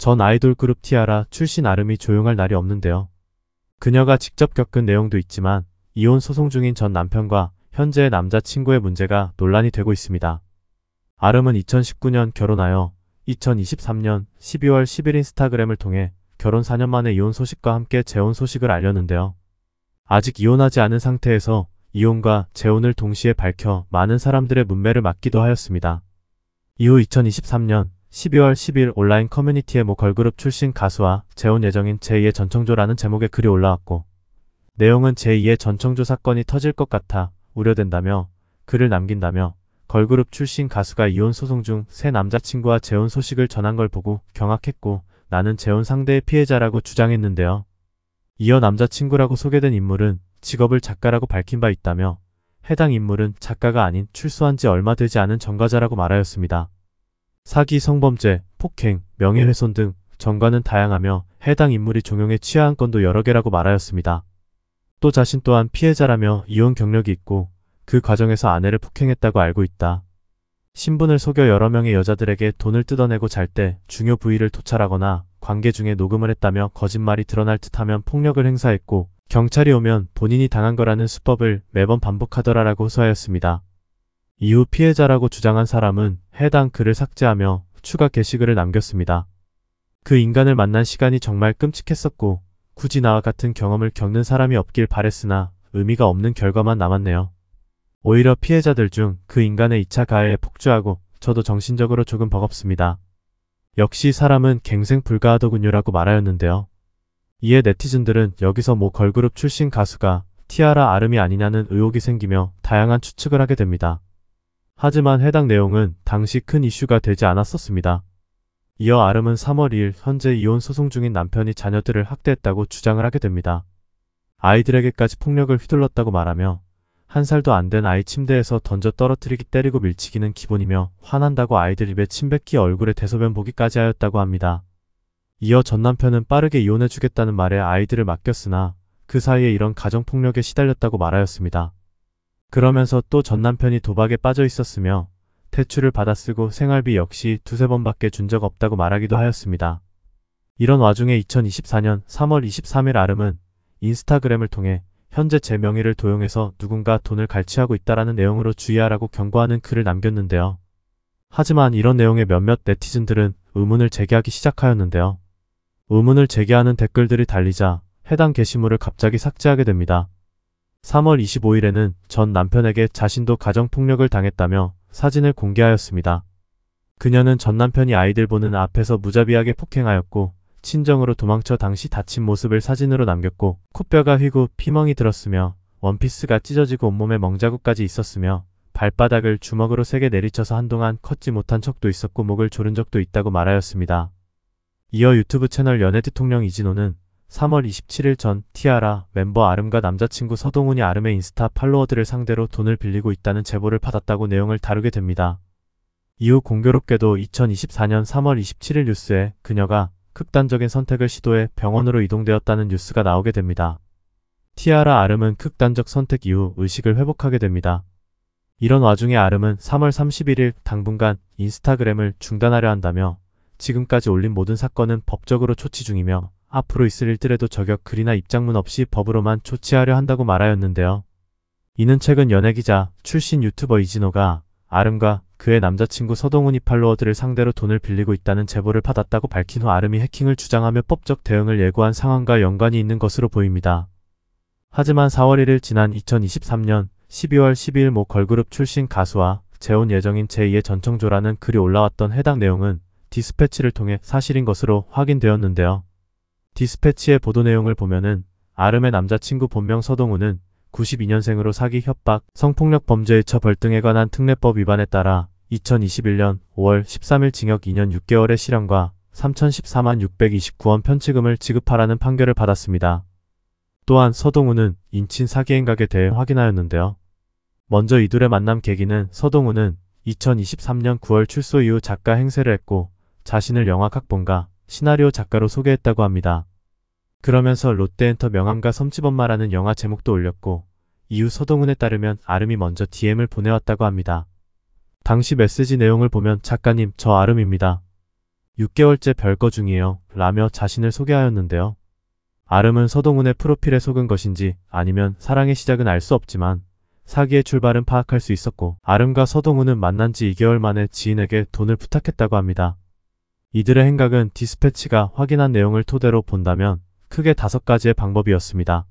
전 아이돌 그룹 티아라 출신 아름이 조용할 날이 없는데요. 그녀가 직접 겪은 내용도 있지만 이혼 소송 중인 전 남편과 현재의 남자친구의 문제가 논란이 되고 있습니다. 아름은 2019년 결혼하여 2023년 12월 10일 인스타그램을 통해 결혼 4년 만에 이혼 소식과 함께 재혼 소식을 알렸는데요. 아직 이혼하지 않은 상태에서 이혼과 재혼을 동시에 밝혀 많은 사람들의 문매를 맞기도 하였습니다. 이후 2023년 12월 10일 온라인 커뮤니티에 모 걸그룹 출신 가수와 재혼 예정인 제2의 전청조라는 제목의 글이 올라왔고 내용은 제2의 전청조 사건이 터질 것 같아 우려된다며 글을 남긴다며 걸그룹 출신 가수가 이혼 소송 중 새 남자친구와 재혼 소식을 전한 걸 보고 경악했고 나는 재혼 상대의 피해자라고 주장했는데요. 이어 남자친구라고 소개된 인물은 직업을 작가라고 밝힌 바 있다며 해당 인물은 작가가 아닌 출소한 지 얼마 되지 않은 전과자라고 말하였습니다. 사기, 성범죄, 폭행, 명예훼손 등 전과는 다양하며 해당 인물이 종용에 취하한 건도 여러 개라고 말하였습니다. 또 자신 또한 피해자라며 이혼 경력이 있고 그 과정에서 아내를 폭행했다고 알고 있다. 신분을 속여 여러 명의 여자들에게 돈을 뜯어내고 잘 때 중요 부위를 토찰하거나 관계 중에 녹음을 했다며 거짓말이 드러날 듯하면 폭력을 행사했고 경찰이 오면 본인이 당한 거라는 수법을 매번 반복하더라라고 호소하였습니다. 이후 피해자라고 주장한 사람은 해당 글을 삭제하며 추가 게시글을 남겼습니다. 그 인간을 만난 시간이 정말 끔찍했었고 굳이 나와 같은 경험을 겪는 사람이 없길 바랬으나 의미가 없는 결과만 남았네요. 오히려 피해자들 중 그 인간의 2차 가해에 폭주하고 저도 정신적으로 조금 버겁습니다. 역시 사람은 갱생 불가하더군요라고 말하였는데요. 이에 네티즌들은 여기서 모 걸그룹 출신 가수가 티아라 아름이 아니냐는 의혹이 생기며 다양한 추측을 하게 됩니다. 하지만 해당 내용은 당시 큰 이슈가 되지 않았었습니다. 이어 아름은 3월 2일 현재 이혼 소송 중인 남편이 자녀들을 학대했다고 주장을 하게 됩니다. 아이들에게까지 폭력을 휘둘렀다고 말하며 한 살도 안 된 아이 침대에서 던져 떨어뜨리기 때리고 밀치기는 기본이며 화난다고 아이들 입에 침 뱉기 얼굴에 대소변 보기까지 하였다고 합니다. 이어 전 남편은 빠르게 이혼해주겠다는 말에 아이들을 맡겼으나 그 사이에 이런 가정폭력에 시달렸다고 말하였습니다. 그러면서 또 전남편이 도박에 빠져 있었으며 대출을 받아 쓰고 생활비 역시 두세 번밖에 준 적 없다고 말하기도 하였습니다. 이런 와중에 2024년 3월 23일 아름은 인스타그램을 통해 현재 제 명의를 도용해서 누군가 돈을 갈취하고 있다라는 내용으로 주의하라고 경고하는 글을 남겼는데요. 하지만 이런 내용의 몇몇 네티즌들은 의문을 제기하기 시작하였는데요. 의문을 제기하는 댓글들이 달리자 해당 게시물을 갑자기 삭제하게 됩니다. 3월 25일에는 전 남편에게 자신도 가정폭력을 당했다며 사진을 공개하였습니다. 그녀는 전 남편이 아이들 보는 앞에서 무자비하게 폭행하였고 친정으로 도망쳐 당시 다친 모습을 사진으로 남겼고 코뼈가 휘고 피멍이 들었으며 원피스가 찢어지고 온몸에 멍자국까지 있었으며 발바닥을 주먹으로 세게 내리쳐서 한동안 컸지 못한 척도 있었고 목을 조른 적도 있다고 말하였습니다. 이어 유튜브 채널 연애 대통령 이진호는 3월 27일 전 티아라 멤버 아름과 남자친구 서동훈이 아름의 인스타 팔로워들을 상대로 돈을 빌리고 있다는 제보를 받았다고 내용을 다루게 됩니다. 이후 공교롭게도 2024년 3월 27일 뉴스에 그녀가 극단적인 선택을 시도해 병원으로 이동되었다는 뉴스가 나오게 됩니다. 티아라 아름은 극단적 선택 이후 의식을 회복하게 됩니다. 이런 와중에 아름은 3월 31일 당분간 인스타그램을 중단하려 한다며 지금까지 올린 모든 사건은 법적으로 초치 중이며 앞으로 있을 일들에도 저격 글이나 입장문 없이 법으로만 조치하려 한다고 말하였는데요. 이는 최근 연예기자 출신 유튜버 이진호가 아름과 그의 남자친구 서동훈이 팔로워들을 상대로 돈을 빌리고 있다는 제보를 받았다고 밝힌 후 아름이 해킹을 주장하며 법적 대응을 예고한 상황과 연관이 있는 것으로 보입니다. 하지만 4월 1일 지난 2023년 12월 12일 모 걸그룹 출신 가수와 재혼 예정인 제2의 전청조라는 글이 올라왔던 해당 내용은 디스패치를 통해 사실인 것으로 확인되었는데요. 디스패치의 보도 내용을 보면은 아름의 남자친구 본명 서동우는 92년생으로 사기 협박, 성폭력 범죄의 처벌 등에 관한 특례법 위반에 따라 2021년 5월 13일 징역 2년 6개월의 실형과 3,014만 629원 편취금을 지급하라는 판결을 받았습니다. 또한 서동우는 인친 사기 행각에 대해 확인하였는데요. 먼저 이둘의 만남 계기는 서동우는 2023년 9월 출소 이후 작가 행세를 했고 자신을 영화학본가 시나리오 작가로 소개했다고 합니다. 그러면서 롯데엔터 명함과 섬집엄마라는 영화 제목도 올렸고 이후 서동훈에 따르면 아름이 먼저 DM을 보내왔다고 합니다. 당시 메시지 내용을 보면 작가님 저 아름입니다. 6개월째 별거 중이에요 라며 자신을 소개하였는데요. 아름은 서동훈의 프로필에 속은 것인지 아니면 사랑의 시작은 알 수 없지만 사기의 출발은 파악할 수 있었고 아름과 서동훈은 만난 지 2개월 만에 지인에게 돈을 부탁했다고 합니다. 이들의 행각은 디스패치가 확인한 내용을 토대로 본다면 크게 다섯 가지의 방법이었습니다.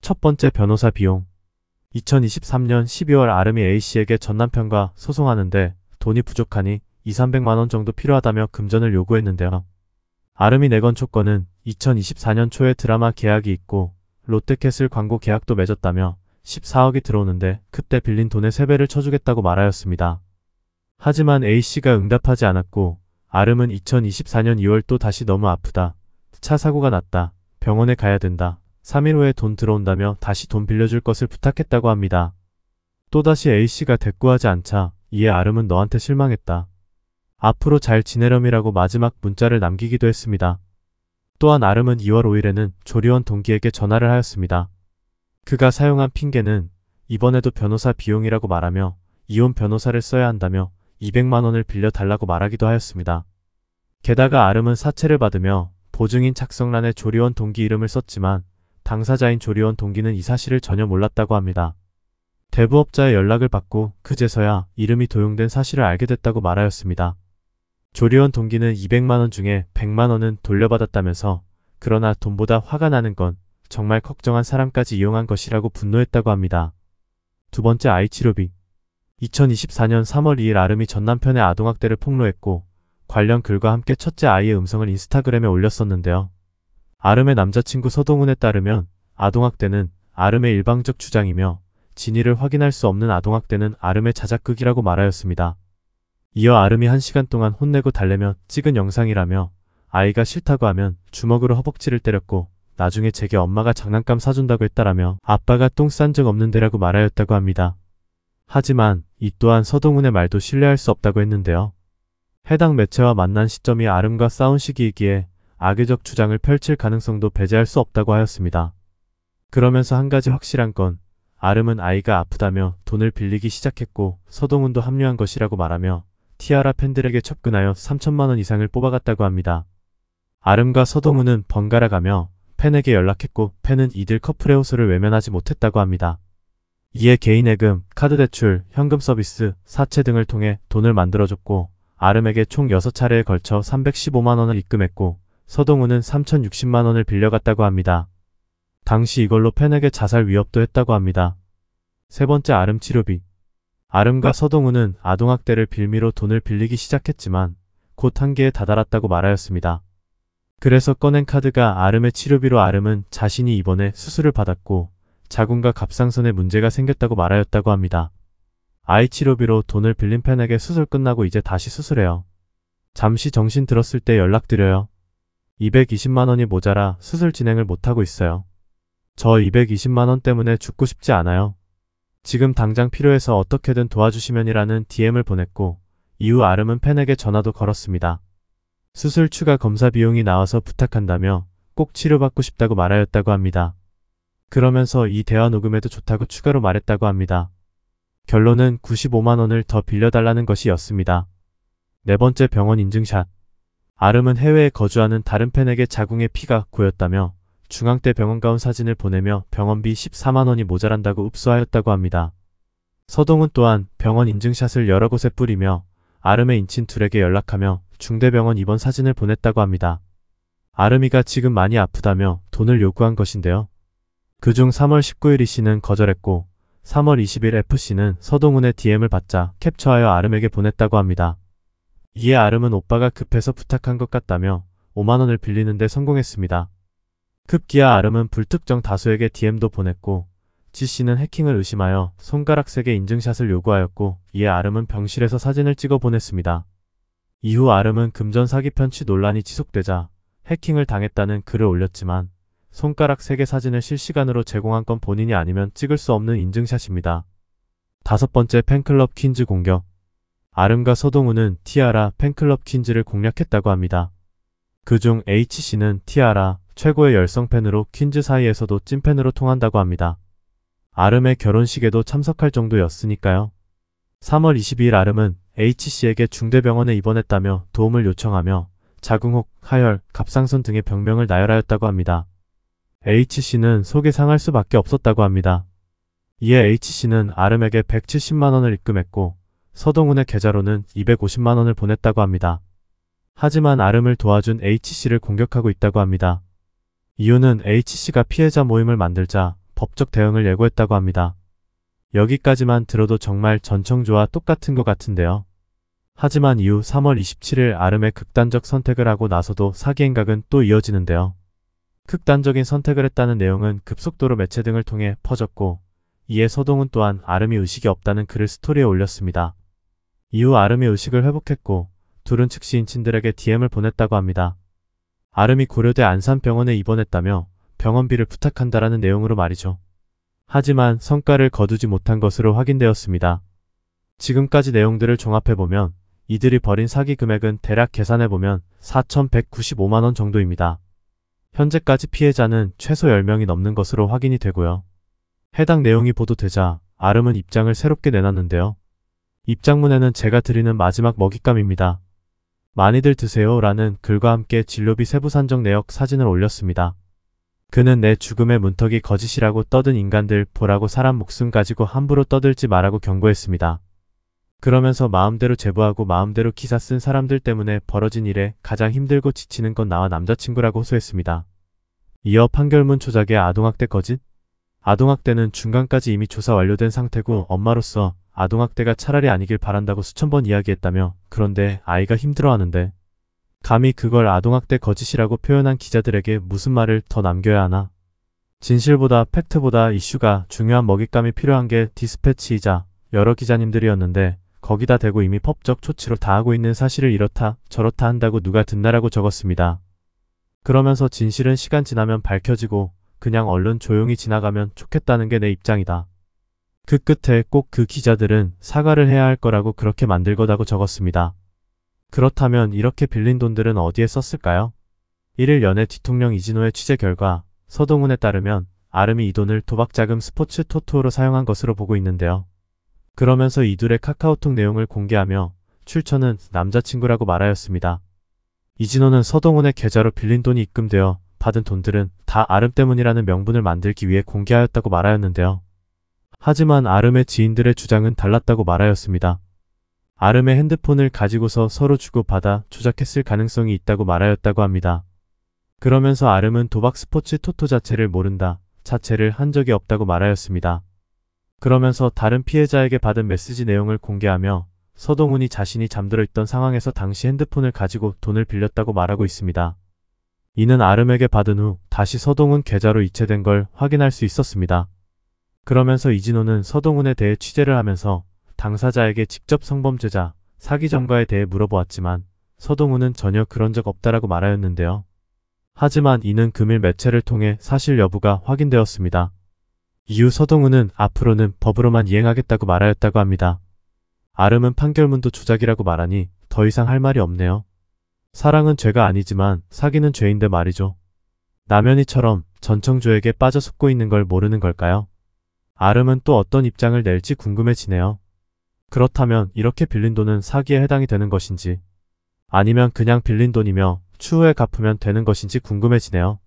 첫 번째 변호사 비용 2023년 12월 아름이 A씨에게 전 남편과 소송하는데 돈이 부족하니 2, 300만원 정도 필요하다며 금전을 요구했는데요. 아름이 내건 조건은 2024년 초에 드라마 계약이 있고 롯데캐슬 광고 계약도 맺었다며 14억이 들어오는데 그때 빌린 돈의 3배를 쳐주겠다고 말하였습니다. 하지만 A씨가 응답하지 않았고 아름은 2024년 2월 또 다시 너무 아프다. 차 사고가 났다. 병원에 가야 된다. 3일 후에 돈 들어온다며 다시 돈 빌려줄 것을 부탁했다고 합니다. 또다시 A씨가 대꾸하지 않자 이에 아름은 너한테 실망했다. 앞으로 잘 지내렴이라고 마지막 문자를 남기기도 했습니다. 또한 아름은 2월 5일에는 조리원 동기에게 전화를 하였습니다. 그가 사용한 핑계는 이번에도 변호사 비용이라고 말하며 이혼 변호사를 써야 한다며 200만원을 빌려달라고 말하기도 하였습니다. 게다가 아름은 사채를 받으며 보증인 작성란에 조리원 동기 이름을 썼지만 당사자인 조리원 동기는 이 사실을 전혀 몰랐다고 합니다. 대부업자의 연락을 받고 그제서야 이름이 도용된 사실을 알게 됐다고 말하였습니다. 조리원 동기는 200만원 중에 100만원은 돌려받았다면서 그러나 돈보다 화가 나는 건 정말 걱정한 사람까지 이용한 것이라고 분노했다고 합니다. 두 번째 아이치료비 2024년 3월 2일 아름이 전 남편의 아동학대를 폭로했고 관련 글과 함께 첫째 아이의 음성을 인스타그램에 올렸었는데요. 아름의 남자친구 서동훈에 따르면 아동학대는 아름의 일방적 주장이며 진위를 확인할 수 없는 아동학대는 아름의 자작극이라고 말하였습니다. 이어 아름이 한시간 동안 혼내고 달래며 찍은 영상이라며 아이가 싫다고 하면 주먹으로 허벅지를 때렸고 나중에 제게 엄마가 장난감 사준다고 했다라며 아빠가 똥 싼 적 없는데라고 말하였다고 합니다. 하지만 이 또한 서동훈의 말도 신뢰할 수 없다고 했는데요. 해당 매체와 만난 시점이 아름과 싸운 시기이기에 악의적 주장을 펼칠 가능성도 배제할 수 없다고 하였습니다. 그러면서 한 가지 확실한 건 아름은 아이가 아프다며 돈을 빌리기 시작했고 서동훈도 합류한 것이라고 말하며 티아라 팬들에게 접근하여 3천만원 이상을 뽑아갔다고 합니다. 아름과 서동훈은 번갈아가며 팬에게 연락했고 팬은 이들 커플의 호소를 외면하지 못했다고 합니다. 이에 개인예금, 카드 대출, 현금 서비스, 사채 등을 통해 돈을 만들어줬고 아름에게 총 6차례에 걸쳐 315만원을 입금했고 서동우는 3,060만원을 빌려갔다고 합니다. 당시 이걸로 팬에게 자살 위협도 했다고 합니다. 세 번째 아름 치료비 아름과 서동우는 아동학대를 빌미로 돈을 빌리기 시작했지만 곧 한계에 다다랐다고 말하였습니다. 그래서 꺼낸 카드가 아름의 치료비로 아름은 자신이 이번에 수술을 받았고 자궁과 갑상선에 문제가 생겼다고 말하였다고 합니다. 아이 치료비로 돈을 빌린 팬에게 수술 끝나고 이제 다시 수술해요. 잠시 정신 들었을 때 연락드려요. 220만원이 모자라 수술 진행을 못하고 있어요. 저 220만원 때문에 죽고 싶지 않아요. 지금 당장 필요해서 어떻게든 도와주시면이라는 DM을 보냈고 이후 아름은 팬에게 전화도 걸었습니다. 수술 추가 검사 비용이 나와서 부탁한다며 꼭 치료받고 싶다고 말하였다고 합니다. 그러면서 이 대화 녹음에도 좋다고 추가로 말했다고 합니다. 결론은 95만원을 더 빌려달라는 것이었습니다. 네 번째 병원 인증샷 아름은 해외에 거주하는 다른 팬에게 자궁의 피가 고였다며 중앙대 병원 가운 사진을 보내며 병원비 14만원이 모자란다고 읍소하였다고 합니다. 서동은 또한 병원 인증샷을 여러 곳에 뿌리며 아름의 인친 둘에게 연락하며 중대병원 입원 사진을 보냈다고 합니다. 아름이가 지금 많이 아프다며 돈을 요구한 것인데요. 그중 3월 19일 이씨는 거절했고 3월 20일 f c 는 서동훈의 DM을 받자 캡처하여 아름에게 보냈다고 합니다. 이에 아름은 오빠가 급해서 부탁한 것 같다며 5만원을 빌리는데 성공했습니다. 급기야 아름은 불특정 다수에게 DM도 보냈고 지씨는 해킹을 의심하여 손가락색의 인증샷을 요구하였고 이에 아름은 병실에서 사진을 찍어 보냈습니다. 이후 아름은 금전 사기 편취 논란이 지속되자 해킹을 당했다는 글을 올렸지만 손가락 3개 사진을 실시간으로 제공한 건 본인이 아니면 찍을 수 없는 인증샷입니다. 다섯 번째 팬클럽 퀸즈 공격 아름과 서동우는 티아라 팬클럽 퀸즈를 공략했다고 합니다. 그 중 H씨는 티아라 최고의 열성팬으로 퀸즈 사이에서도 찐팬으로 통한다고 합니다. 아름의 결혼식에도 참석할 정도였으니까요. 3월 22일 아름은 H씨에게 중대병원에 입원했다며 도움을 요청하며 자궁혹, 하혈, 갑상선 등의 병명을 나열하였다고 합니다. H씨는 속이 상할 수밖에 없었다고 합니다. 이에 H씨는 아름에게 170만원을 입금했고 서동훈의 계좌로는 250만원을 보냈다고 합니다. 하지만 아름을 도와준 H씨를 공격하고 있다고 합니다. 이유는 H씨가 피해자 모임을 만들자 법적 대응을 예고했다고 합니다. 여기까지만 들어도 정말 전청조와 똑같은 것 같은데요. 하지만 이후 3월 27일 아름의 극단적 선택을 하고 나서도 사기 행각은 또 이어지는데요. 극단적인 선택을 했다는 내용은 급속도로 매체 등을 통해 퍼졌고 이에 서동훈 또한 아름이 의식이 없다는 글을 스토리에 올렸습니다. 이후 아름이 의식을 회복했고 둘은 즉시 인친들에게 DM을 보냈다고 합니다. 아름이 고려대 안산병원에 입원했다며 병원비를 부탁한다라는 내용으로 말이죠. 하지만 성과를 거두지 못한 것으로 확인되었습니다. 지금까지 내용들을 종합해보면 이들이 벌인 사기 금액은 대략 계산해보면 4,195만원 정도입니다. 현재까지 피해자는 최소 10명이 넘는 것으로 확인이 되고요. 해당 내용이 보도되자 아름은 입장을 새롭게 내놨는데요. 입장문에는 제가 드리는 마지막 먹잇감입니다. 많이들 드세요 라는 글과 함께 진로비 세부 산정 내역 사진을 올렸습니다. 그는 내 죽음의 문턱이 거짓이라고 떠든 인간들 보라고 사람 목숨 가지고 함부로 떠들지 말라고 경고했습니다. 그러면서 마음대로 제보하고 마음대로 기사 쓴 사람들 때문에 벌어진 일에 가장 힘들고 지치는 건 나와 남자친구라고 호소했습니다. 이어 판결문 조작의 아동학대 거짓? 아동학대는 중간까지 이미 조사 완료된 상태고 엄마로서 아동학대가 차라리 아니길 바란다고 수천 번 이야기했다며 그런데 아이가 힘들어하는데 감히 그걸 아동학대 거짓이라고 표현한 기자들에게 무슨 말을 더 남겨야 하나? 진실보다 팩트보다 이슈가 중요한 먹잇감이 필요한 게 디스패치이자 여러 기자님들이었는데 거기다 대고 이미 법적 조치로 다하고 있는 사실을 이렇다 저렇다 한다고 누가 듣나라고 적었습니다. 그러면서 진실은 시간 지나면 밝혀지고 그냥 얼른 조용히 지나가면 좋겠다는 게 내 입장이다. 그 끝에 꼭 그 기자들은 사과를 해야 할 거라고 그렇게 만들거다고 적었습니다. 그렇다면 이렇게 빌린 돈들은 어디에 썼을까요? 1일 연애 대통령 이진호의 취재 결과 서동훈에 따르면 아름이 이 돈을 도박자금 스포츠 토토로 사용한 것으로 보고 있는데요. 그러면서 이들의 카카오톡 내용을 공개하며 출처는 남자친구라고 말하였습니다. 이진호는 서동훈의 계좌로 빌린 돈이 입금되어 받은 돈들은 다 아름 때문이라는 명분을 만들기 위해 공개하였다고 말하였는데요. 하지만 아름의 지인들의 주장은 달랐다고 말하였습니다. 아름의 핸드폰을 가지고서 서로 주고받아 조작했을 가능성이 있다고 말하였다고 합니다. 그러면서 아름은 도박 스포츠 토토 자체를 모른다, 자체를 한 적이 없다고 말하였습니다. 그러면서 다른 피해자에게 받은 메시지 내용을 공개하며 서동훈이 자신이 잠들어 있던 상황에서 당시 핸드폰을 가지고 돈을 빌렸다고 말하고 있습니다. 이는 아름에게 받은 후 다시 서동훈 계좌로 이체된 걸 확인할 수 있었습니다. 그러면서 이진호는 서동훈에 대해 취재를 하면서 당사자에게 직접 성범죄자, 사기 전과에 대해 물어보았지만 서동훈은 전혀 그런 적 없다라고 말하였는데요. 하지만 이는 금일 매체를 통해 사실 여부가 확인되었습니다. 이후 서동우는 앞으로는 법으로만 이행하겠다고 말하였다고 합니다. 아름은 판결문도 조작이라고 말하니 더 이상 할 말이 없네요. 사랑은 죄가 아니지만 사기는 죄인데 말이죠. 남연이처럼 전청조에게 빠져 속고 있는 걸 모르는 걸까요? 아름은 또 어떤 입장을 낼지 궁금해지네요. 그렇다면 이렇게 빌린 돈은 사기에 해당이 되는 것인지 아니면 그냥 빌린 돈이며 추후에 갚으면 되는 것인지 궁금해지네요.